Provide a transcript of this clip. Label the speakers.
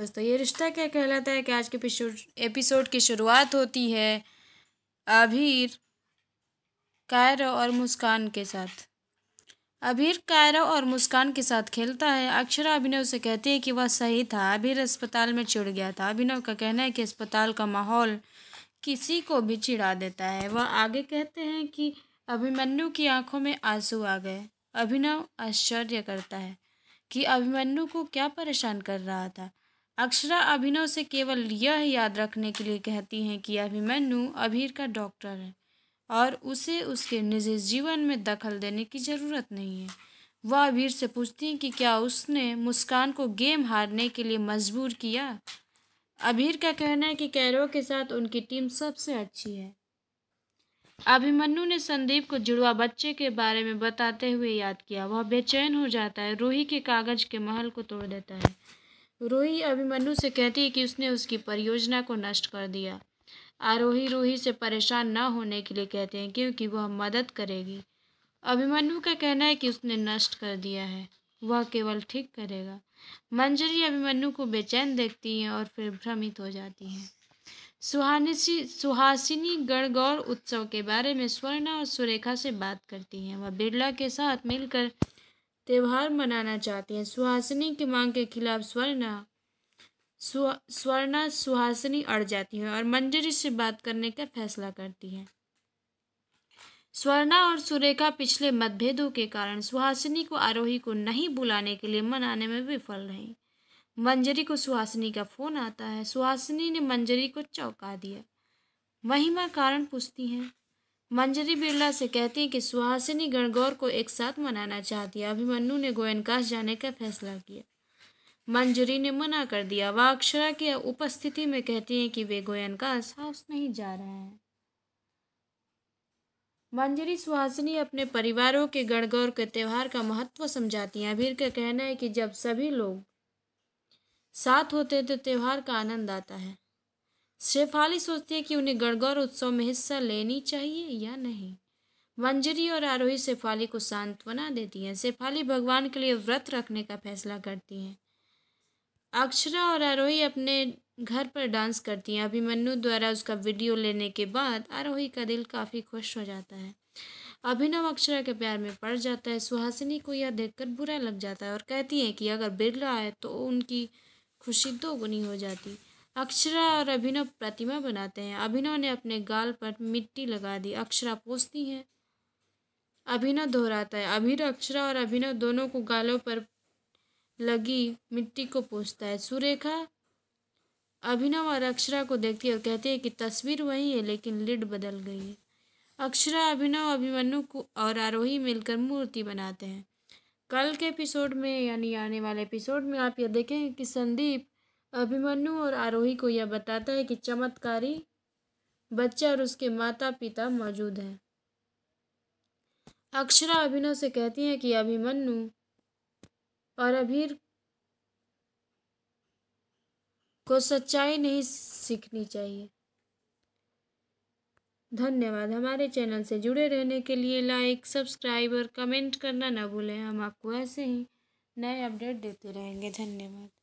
Speaker 1: दोस्तों ये रिश्ता क्या कहलाता है कि आज के एपिसोड की शुरुआत होती है अभीर कायर और मुस्कान के साथ अभीर कायरा और मुस्कान के साथ खेलता है अक्षरा अभिनव से कहती है कि वह सही था अभीर अस्पताल में चिड़ गया था अभिनव का कहना है कि अस्पताल का माहौल किसी को भी चिढ़ा देता है वह आगे कहते हैं कि अभिमन्यु की आंखों में आंसू आ गए अभिनव आश्चर्य करता है कि अभिमन्यु को क्या परेशान कर रहा था अक्षरा अभिनव से केवल यह याद रखने के लिए कहती हैं कि अभिमन्यु अभीर का डॉक्टर है और उसे उसके निजी जीवन में दखल देने की ज़रूरत नहीं है वह अभीर से पूछती हैं कि क्या उसने मुस्कान को गेम हारने के लिए मजबूर किया अभीर का कहना है कि कैरो के साथ उनकी टीम सबसे अच्छी है अभिमन्यु ने संदीप को जुड़वा बच्चे के बारे में बताते हुए याद किया वह बेचैन हो जाता है रूही के कागज के महल को तोड़ देता है रूही अभिमनु से कहती है कि उसने उसकी परियोजना को नष्ट कर दिया आरोही रूही से परेशान न होने के लिए कहते हैं क्योंकि वह मदद करेगी अभिमनु का कहना है कि उसने नष्ट कर दिया है वह केवल ठीक करेगा मंजरी अभिमन्यु को बेचैन देखती हैं और फिर भ्रमित हो जाती हैं सुहानिसी सुहासिनी गणगौर उत्सव के बारे में स्वर्णा और सुरेखा से बात करती हैं वह बिरला के साथ मिलकर त्यौहार मनाना चाहते हैं सुहासिनी की मांग के खिलाफ स्वर्णा स्वर्णा सुहासिनी अड़ जाती है और मंजरी से बात करने का फैसला करती है स्वर्णा और सुरेखा पिछले मतभेदों के कारण सुहासिनी को आरोही को नहीं बुलाने के लिए मनाने में विफल रही मंजरी को सुहासिनी का फ़ोन आता है सुहासिनी ने मंजरी को चौंका दिया महिमा कारण पूछती हैं मंजरी बिरला से कहती हैं कि सुहासिनी गणगौर को एक साथ मनाना चाहती है अभिमन्यु ने गोयनकाश जाने का फैसला किया मंजरी ने मना कर दिया वह अक्षरा की उपस्थिति में कहती हैं कि वे गोयनकाश हाउस नहीं जा रहे हैं मंजरी सुहासिनी अपने परिवारों के गणगौर के त्यौहार का महत्व समझाती हैं अभीर का कहना है कि जब सभी लोग साथ होते तो त्यौहार का आनंद आता है शेफाली सोचती है कि उन्हें गणगौर उत्सव में हिस्सा लेनी चाहिए या नहीं मंजरी और आरोही शेफाली को सांत्वना देती हैं शेफाली भगवान के लिए व्रत रखने का फैसला करती हैं अक्षरा और आरोही अपने घर पर डांस करती हैं अभिमन्यु द्वारा उसका वीडियो लेने के बाद आरोही का दिल काफ़ी खुश हो जाता है अभिनव अक्षरा के प्यार में पड़ जाता है सुहासिनी को यह देखकर बुरा लग जाता है और कहती है कि अगर बिरला आए तो उनकी खुशी दोगुनी हो जाती अक्षरा और अभिनव प्रतिमा बनाते हैं अभिनव ने अपने गाल पर मिट्टी लगा दी अक्षरा पोसती हैं अभिनव दोहराता है अभिनव अक्षरा और अभिनव दोनों को गालों पर लगी मिट्टी को पोसता है सुरेखा अभिनव और अक्षरा को देखती है और कहती है कि तस्वीर वही है लेकिन लिड बदल गई है अक्षरा अभिनव अभिमन्यु को और आरोही मिलकर मूर्ति बनाते हैं कल के एपिसोड में यानी आने वाले एपिसोड में आप यह देखेंगे कि संदीप अभिमन्यु और आरोही को यह बताता है कि चमत्कारी बच्चा और उसके माता पिता मौजूद हैं अक्षरा अभिनव से कहती है कि अभिमन्यु और अभीर को सच्चाई नहीं सीखनी चाहिए धन्यवाद हमारे चैनल से जुड़े रहने के लिए लाइक सब्सक्राइब और कमेंट करना ना भूलें हम आपको ऐसे ही नए अपडेट देते रहेंगे धन्यवाद